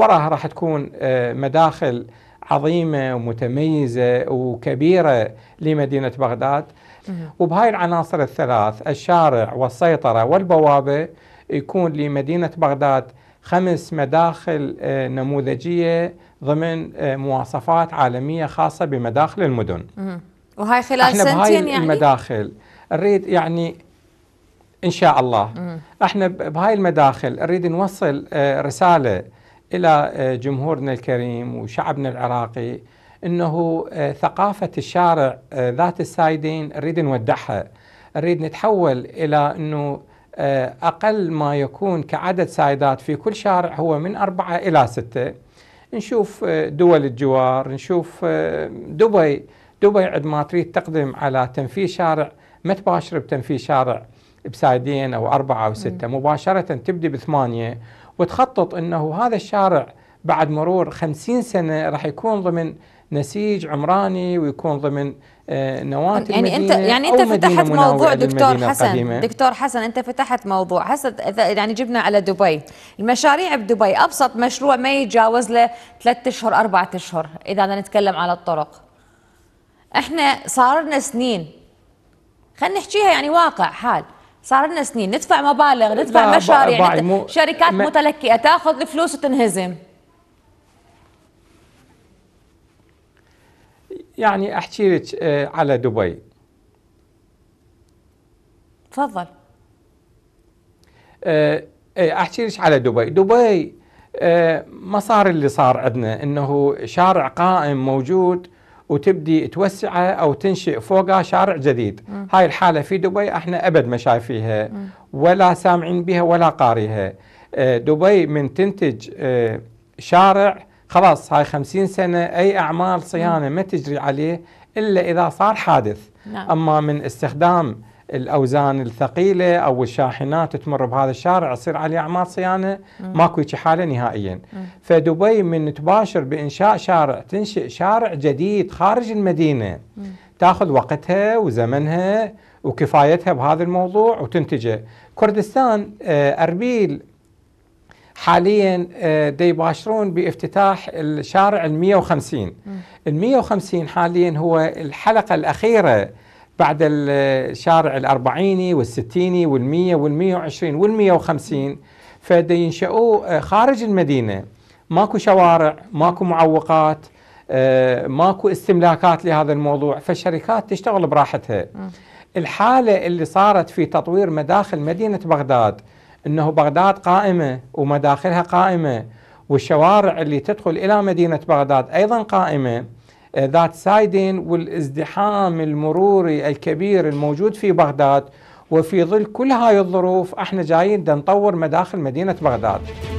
وراها راح تكون آه، مداخل عظيمة ومتميزة وكبيرة لمدينة بغداد وبهاي العناصر الثلاث الشارع والسيطرة والبوابة يكون لمدينة بغداد خمس مداخل آه، نموذجية ضمن آه، مواصفات عالمية خاصة بمداخل المدن وهاي خلال احنا سنتين بهاي يعني المداخل نريد يعني ان شاء الله احنا بهاي المداخل نريد نوصل رسالة الى آه، جمهورنا الكريم وشعبنا العراقي انه آه، ثقافه الشارع آه، ذات السايدين نريد نودعها نريد نتحول الى انه اقل ما يكون كعدد سايدات في كل شارع هو من اربعه الى سته نشوف دول الجوار نشوف دبي دبي ما تريد تقدم على تنفيذ شارع ما تباشر بتنفيذ شارع بسايدين او اربعه او سته مباشره تبدي بثمانيه وتخطط أنه هذا الشارع بعد مرور خمسين سنة راح يكون ضمن نسيج عمراني ويكون ضمن آه، نواة يعني انت يعني انت فتحت موضوع دكتور حسن القديمة. دكتور حسن انت فتحت موضوع هسه يعني جبنا على دبي المشاريع بدبي ابسط مشروع ما يتجاوز له ثلاث اشهر اربع اشهر اذا بدنا نتكلم على الطرق احنا صار لنا سنين خلينا نحكيها يعني واقع حال صار لنا سنين ندفع مبالغ ندفع مشاريع مو... شركات متلكئه تاخذ الفلوس وتنهزم يعني احكي لك آه، على دبي تفضل آه، آه، احكي لك على دبي دبي ما صار اللي صار عندنا انه شارع قائم موجود وتبدي توسعه او تنشئ فوقها شارع جديد م. هاي الحاله في دبي احنا ابد ما شايفيها ولا سامعين بها ولا قاريها آه، دبي من تنتج آه، شارع خلاص هاي خمسين سنة أي أعمال صيانة ما تجري عليه إلا إذا صار حادث نعم. أما من استخدام الاوزان الثقيله او الشاحنات تمر بهذا الشارع تصير عليه اعمال صيانه ماكو هيك حاله نهائيا فدبي من تباشر بانشاء شارع تنشئ شارع جديد خارج المدينه تاخذ وقتها وزمنها وكفايتها بهذا الموضوع وتنتجه كردستان آه، اربيل حاليا آه، يباشرون بافتتاح الشارع ال 150 ال 150 حاليا هو الحلقه الاخيره بعد الشارع الأربعيني والستيني والمية والمية وعشرين والمية وخمسين فدي ينشأوا آه، خارج المدينة ماكو شوارع ماكو معوقات آه، ماكو استملاكات لهذا الموضوع فالشركات تشتغل براحتها الحالة اللي صارت في تطوير مداخل مدينة بغداد أنه بغداد قائمة ومداخلها قائمة والشوارع اللي تدخل إلى مدينة بغداد أيضا قائمة آه، ذات سايدين والازدحام المروري الكبير الموجود في بغداد وفي ظل كل هاي الظروف احنا جايين نطور مداخل مدينة بغداد